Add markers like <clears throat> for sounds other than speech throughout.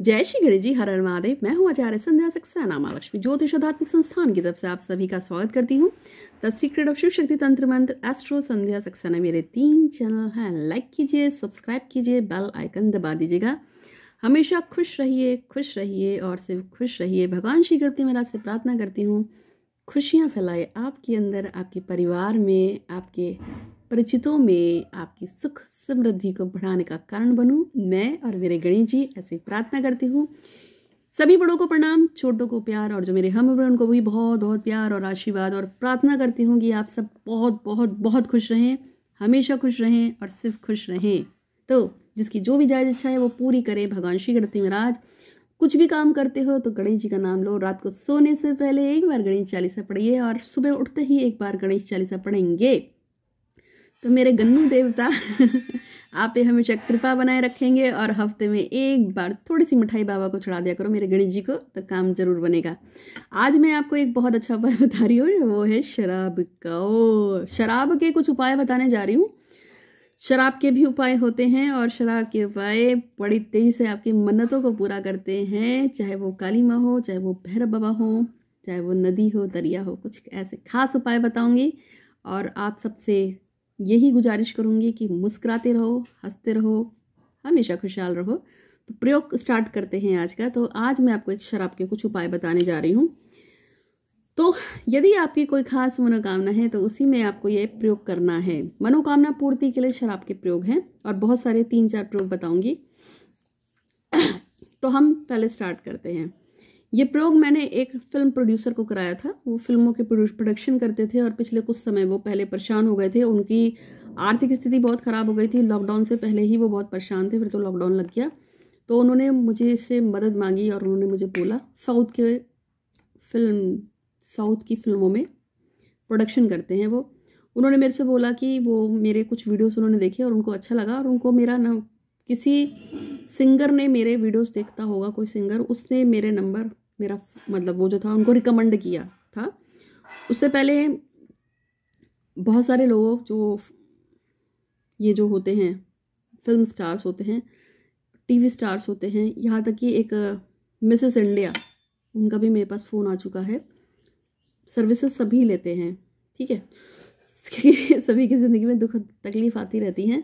जय श्री गणेश जी हर हर महादेव मैं हूँ आचार्य संध्या सक्सेना महालक्ष्मी ज्योतिष आध्यात्मिक संस्थान की तरफ से आप सभी का स्वागत करती हूँ द सीक्रेट ऑफ शिव शक्ति तंत्र मंत्र एस्ट्रो संध्या सक्सेना मेरे तीन चैनल हैं लाइक कीजिए सब्सक्राइब कीजिए बेल आइकन दबा दीजिएगा हमेशा खुश रहिए खुश रहिए और सिर्फ खुश रहिए भगवान श्री करती मेरा से प्रार्थना करती हूँ खुशियाँ फैलाए आपके अंदर आपके परिवार में आपके परिचितों में आपकी सुख समृद्धि को बढ़ाने का कारण बनूं मैं और मेरे गणेश जी ऐसे प्रार्थना करती हूँ सभी बड़ों को प्रणाम छोटों को प्यार और जो मेरे हम उनको भी बहुत बहुत प्यार और आशीर्वाद और प्रार्थना करती हूँ कि आप सब बहुत बहुत बहुत खुश रहें हमेशा खुश रहें और सिर्फ खुश रहें तो जिसकी जो भी जायज इच्छा है वो पूरी करें भगवान श्री गणपति महाराज कुछ भी काम करते हो तो गणेश जी का नाम लो रात को सोने से पहले एक बार गणेश चालीसा पढ़िए और सुबह उठते ही एक बार गणेश चालीसा पढ़ेंगे तो मेरे गन्नू देवता <laughs> आप हमेशा कृपा बनाए रखेंगे और हफ्ते में एक बार थोड़ी सी मिठाई बाबा को चढ़ा दिया करो मेरे गणेश जी को तो काम जरूर बनेगा आज मैं आपको एक बहुत अच्छा उपाय <laughs> बता रही हूँ वो है शराब का ओ शराब के कुछ उपाय बताने जा रही हूँ शराब के भी उपाय होते हैं और शराब के उपाय बड़ी तेज़ी से आपकी मन्नतों को पूरा करते हैं चाहे वो काली माँ हो चाहे वो भैरव बाबा हो चाहे वो नदी हो दरिया हो कुछ ऐसे खास उपाय बताऊंगी और आप सबसे यही गुजारिश करूँगी कि मुस्कुराते रहो हंसते रहो हमेशा खुशहाल रहो तो प्रयोग स्टार्ट करते हैं आज का तो आज मैं आपको एक शराब के कुछ उपाय बताने जा रही हूँ तो यदि आपकी कोई खास मनोकामना है तो उसी में आपको ये प्रयोग करना है मनोकामना पूर्ति के लिए शराब के प्रयोग हैं और बहुत सारे तीन चार प्रयोग बताऊंगी <clears throat> तो हम पहले स्टार्ट करते हैं ये प्रयोग मैंने एक फिल्म प्रोड्यूसर को कराया था वो फिल्मों के प्रोडक्शन करते थे और पिछले कुछ समय वो पहले परेशान हो गए थे उनकी आर्थिक स्थिति बहुत ख़राब हो गई थी लॉकडाउन से पहले ही वो बहुत परेशान थे फिर तो लॉकडाउन लग गया तो उन्होंने मुझे इससे मदद मांगी और उन्होंने मुझे बोला साउथ के फिल्म साउथ की फिल्मों में प्रोडक्शन करते हैं वो उन्होंने मेरे से बोला कि वो मेरे कुछ वीडियोस उन्होंने देखे और उनको अच्छा लगा और उनको मेरा न किसी सिंगर ने मेरे वीडियोस देखता होगा कोई सिंगर उसने मेरे नंबर मेरा मतलब वो जो था उनको रिकमेंड किया था उससे पहले बहुत सारे लोग जो ये जो होते हैं फिल्म स्टार्स होते हैं टीवी स्टार्स होते हैं यहाँ तक कि एक मिसेस इंडिया उनका भी मेरे पास फ़ोन आ चुका है सर्विसेज सभी लेते हैं ठीक है सभी की ज़िंदगी में दुख तकलीफ़ आती रहती हैं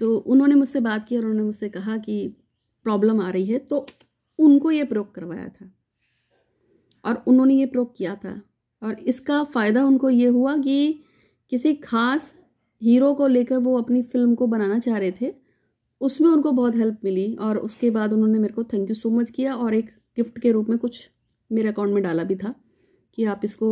तो उन्होंने मुझसे बात की और उन्होंने मुझसे कहा कि प्रॉब्लम आ रही है तो उनको ये प्रयोग करवाया था और उन्होंने ये प्रयोग किया था और इसका फ़ायदा उनको ये हुआ कि किसी खास हीरो को लेकर वो अपनी फिल्म को बनाना चाह रहे थे उसमें उनको बहुत हेल्प मिली और उसके बाद उन्होंने मेरे को थैंक यू सो मच किया और एक गिफ्ट के रूप में कुछ मेरे अकाउंट में डाला भी था कि आप इसको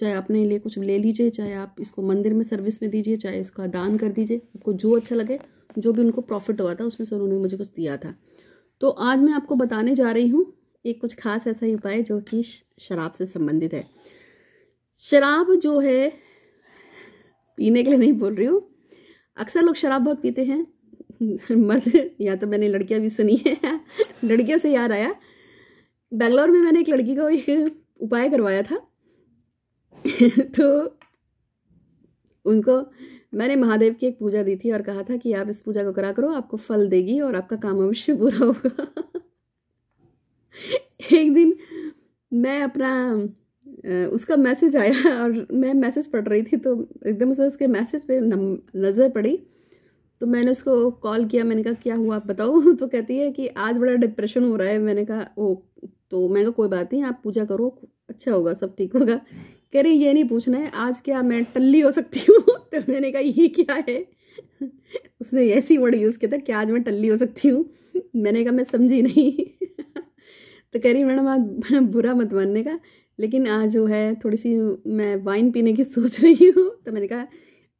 चाहे अपने लिए कुछ ले लीजिए चाहे आप इसको मंदिर में सर्विस में दीजिए चाहे इसका दान कर दीजिए आपको जो अच्छा लगे जो भी उनको प्रॉफिट हुआ था उसमें से उन्होंने मुझे कुछ दिया था तो आज मैं आपको बताने जा रही हूँ एक कुछ खास ऐसा ही उपाय जो कि शराब से संबंधित है शराब जो है पीने के लिए नहीं बोल रही हूँ अक्सर लोग शराब बहुत पीते हैं <laughs> मर्द या तो मैंने लड़कियाँ भी सुनी है <laughs> लड़कियों से याद आया बेंगलोर में मैंने एक लड़की को एक उपाय करवाया था <laughs> तो उनको मैंने महादेव की एक पूजा दी थी और कहा था कि आप इस पूजा को करा करो आपको फल देगी और आपका काम अवश्य पूरा होगा <laughs> एक दिन मैं अपना उसका मैसेज आया <laughs> और मैं मैसेज पढ़ रही थी तो एकदम से उसके मैसेज पे नज़र पड़ी तो मैंने उसको कॉल किया मैंने कहा क्या हुआ आप बताओ <laughs> तो कहती है कि आज बड़ा डिप्रेशन हो रहा है मैंने कहा ओ तो मैंने कहा कोई बात नहीं आप पूजा करो अच्छा होगा सब ठीक होगा कह रही ये नहीं पूछना है आज क्या मैं टल्ली हो सकती हूँ तो मैंने कहा ये क्या है उसने ऐसी वर्ड यूज़ किया था कि आज मैं टल्ली हो सकती हूँ मैंने कहा मैं समझी नहीं तो कह रही मैडम आप बुरा मत मानने का लेकिन आज जो है थोड़ी सी मैं वाइन पीने की <laughs> सोच रही हूँ तो मैंने कहा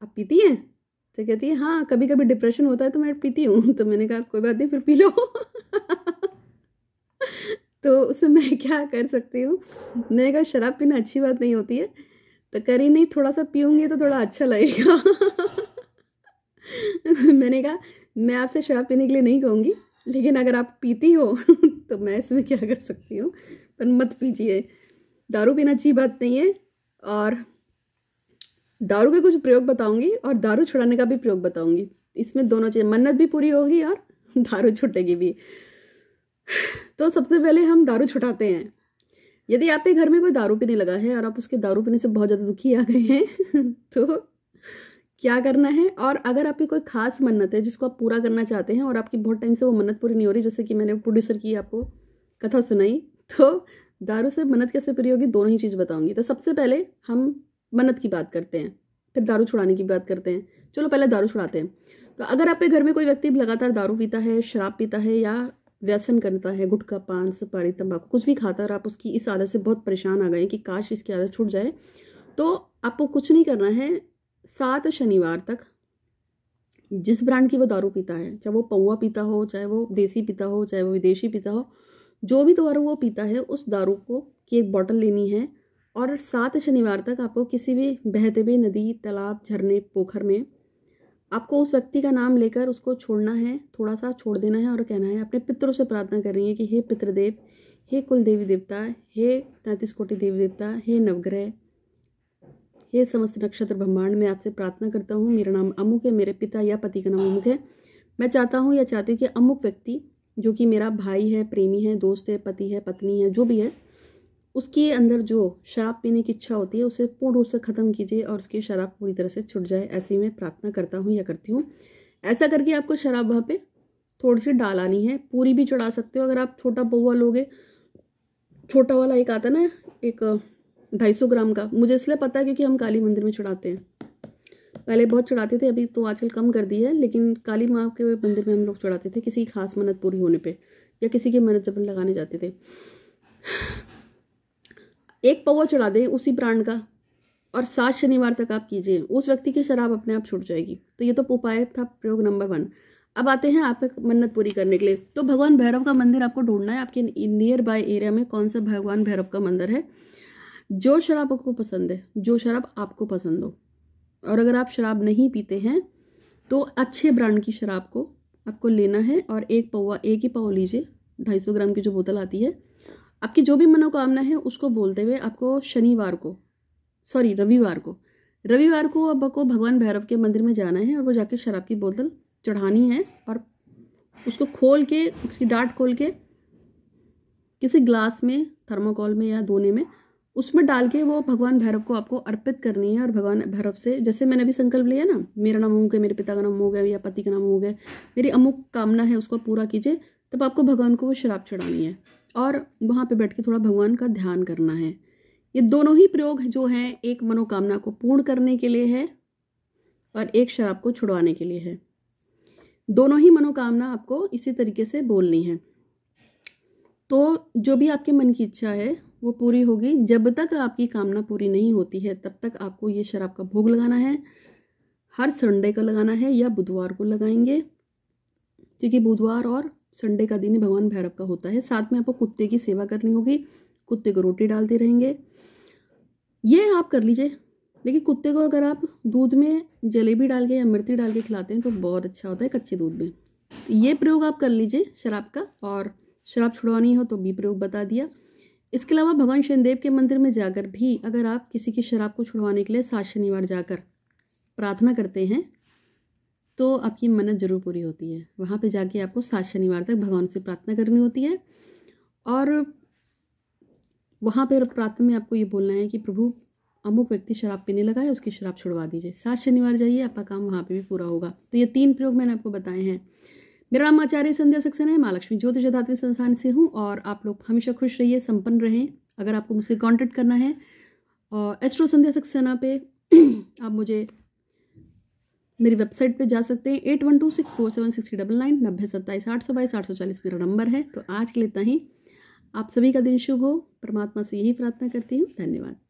आप पीती हैं तो कहती है हाँ कभी कभी डिप्रेशन होता है तो मैं पीती हूँ <laughs> तो मैंने कहा कोई बात नहीं फिर पी लो <laughs> तो उसे मैं क्या कर सकती हूँ मैंने कहा शराब पीना अच्छी बात नहीं होती है तो करी नहीं थोड़ा सा पीऊँगी तो थोड़ा अच्छा लगेगा मैंने कहा मैं आपसे शराब पीने के लिए नहीं कहूँगी लेकिन अगर आप पीती हो तो मैं इसमें क्या कर सकती हूँ पर मत पीजिए दारू पीना अच्छी बात नहीं है और दारू के कुछ प्रयोग बताऊंगी और दारू छुड़ाने का भी प्रयोग बताऊंगी इसमें दोनों चीज़ें मन्नत भी पूरी होगी और <laughs> दारू छुटेगी भी तो सबसे पहले हम दारू छुटाते हैं यदि आपके घर में कोई दारू पीने लगा है और आप उसके दारू पीने से बहुत ज़्यादा दुखी आ गए हैं <laughs> तो क्या करना है और अगर आपकी कोई खास मन्नत है जिसको आप पूरा करना चाहते हैं और आपकी बहुत टाइम से वो मन्नत पूरी नहीं हो रही जैसे कि मैंने प्रोड्यूसर की आपको कथा सुनाई तो दारू से मन्नत कैसे पूरी होगी दोनों ही चीज़ बताऊंगी तो सबसे पहले हम मन्नत की बात करते हैं फिर दारू छुड़ाने की बात करते हैं चलो पहले दारू छुड़ाते हैं तो अगर आपके घर में कोई व्यक्ति लगातार दारू पीता है शराब पीता है या व्यसन करता है गुटखा पान सुपारी तंबाकू कुछ भी खाता है और आप उसकी इस आदत से बहुत परेशान आ गए कि काश इसकी आदत छूट जाए तो आपको कुछ नहीं करना है सात शनिवार तक जिस ब्रांड की वो दारू पीता है चाहे वो पौआ पीता हो चाहे वो देसी पीता हो चाहे वो विदेशी पीता हो जो भी दारू वो पीता है उस दारू को की एक बॉटल लेनी है और सात शनिवार तक आपको किसी भी बहते हुए नदी तालाब झरने पोखर में आपको उस व्यक्ति का नाम लेकर उसको छोड़ना है थोड़ा सा छोड़ देना है और कहना है अपने पितरों से प्रार्थना करनी है कि हे पितृदेव हे कुल देवी देवता हे तैंतीस कोटि देवी देवता हे नवग्रह हे समस्त नक्षत्र ब्रह्मांड में आपसे प्रार्थना करता हूँ मेरा नाम अमुक है मेरे पिता या पति का नाम अमुक है मैं चाहता हूँ या चाहती हूँ कि अमुक व्यक्ति जो कि मेरा भाई है प्रेमी है दोस्त है पति है पत्नी है जो भी है उसके अंदर जो शराब पीने की इच्छा होती है उसे पूर्ण रूप से ख़त्म कीजिए और उसकी शराब पूरी तरह से छुट जाए ऐसे ही मैं प्रार्थना करता हूँ या करती हूँ ऐसा करके आपको शराब वहाँ पर थोड़ी सी डालानी है पूरी भी चढ़ा सकते हो अगर आप छोटा पौवा लोगे छोटा वाला एक आता ना एक ढाई सौ ग्राम का मुझे इसलिए पता है क्योंकि हम काली मंदिर में चढ़ाते हैं पहले बहुत चढ़ाते थे अभी तो आजकल कम कर दी है लेकिन काली माँ के मंदिर में हम लोग चढ़ाते थे किसी की खास मन्नत पूरी होने पे या किसी की मन्नत जबन लगाने जाते थे एक पौवा चढ़ा दें उसी ब्रांड का और सात शनिवार तक आप कीजिए उस व्यक्ति की शराब अपने आप छूट जाएगी तो ये तो उपाय था प्रयोग नंबर वन अब आते हैं आप मन्नत पूरी करने के लिए तो भगवान भैरव का मंदिर आपको ढूंढना है आपके नियर बाय एरिया में कौन सा भगवान भैरव का मंदिर है जो शराब आपको पसंद है जो शराब आपको पसंद हो और अगर आप शराब नहीं पीते हैं तो अच्छे ब्रांड की शराब को आपको लेना है और एक पौवा एक ही पाव लीजिए ढाई सौ ग्राम की जो बोतल आती है आपकी जो भी मनोकामना है उसको बोलते हुए आपको शनिवार को सॉरी रविवार को रविवार को आपको भगवान भैरव के मंदिर में जाना है और वो जाके शराब की बोतल चढ़ानी है और उसको खोल के उसकी डाट खोल के किसी ग्लास में थर्मोकॉल में या दोने में उसमें डाल के वो भगवान भैरव को आपको अर्पित करनी है और भगवान भैरव से जैसे मैंने अभी संकल्प लिया ना मेरा नाम हो गया मेरे पिता का नाम हो गया या पति का नाम हो गया मेरी अमुक कामना है उसको पूरा कीजिए तब आपको भगवान को वो शराब चढ़ानी है और वहाँ पे बैठ के थोड़ा भगवान का ध्यान करना है ये दोनों ही प्रयोग जो हैं एक मनोकामना को पूर्ण करने के लिए है और एक शराब को छुड़वाने के लिए है दोनों ही मनोकामना आपको इसी तरीके से बोलनी है तो जो भी आपके मन की इच्छा है वो पूरी होगी जब तक आपकी कामना पूरी नहीं होती है तब तक आपको ये शराब का भोग लगाना है हर संडे का लगाना है या बुधवार को लगाएंगे क्योंकि बुधवार और संडे का दिन भगवान भैरव का होता है साथ में आपको कुत्ते की सेवा करनी होगी कुत्ते को रोटी डालते रहेंगे ये आप कर लीजिए लेकिन कुत्ते को अगर आप दूध में जलेबी डाल के या मिर्ची डाल के खिलाते हैं तो बहुत अच्छा होता है कच्चे दूध में ये प्रयोग आप कर लीजिए शराब का और शराब छुड़वानी हो तो भी प्रयोग बता दिया इसके अलावा भगवान शनिदेव के मंदिर में जाकर भी अगर आप किसी की शराब को छुड़वाने के लिए सात शनिवार जाकर प्रार्थना करते हैं तो आपकी मन्नत जरूर पूरी होती है वहाँ पे जाके आपको सात शनिवार तक भगवान से प्रार्थना करनी होती है और वहाँ पर प्रार्थना में आपको ये बोलना है कि प्रभु अमुक व्यक्ति शराब पीने लगा है उसकी शराब छुड़वा दीजिए सात शनिवार जाइए आपका काम वहाँ पे भी पूरा होगा तो ये तीन प्रयोग मैंने आपको बताए हैं मेरा नाम आचार्य संध्या सक्सेना है माँ लक्ष्मी अध्यात्मिक संस्थान से हूँ और आप लोग हमेशा खुश रहिए संपन्न रहें अगर आपको मुझसे कॉन्टेक्ट करना है और एस्ट्रो संध्या सक्सेना पे <clears throat> आप मुझे मेरी वेबसाइट पे जा सकते हैं eight one two six four seven six double nine नब्बे सत्ताईस आठ सौ बाईस आठ सौ चालीस मेरा नंबर है तो आज के लिए इतना ही आप सभी का दिन शुभ हो परमात्मा से यही प्रार्थना करती हूँ धन्यवाद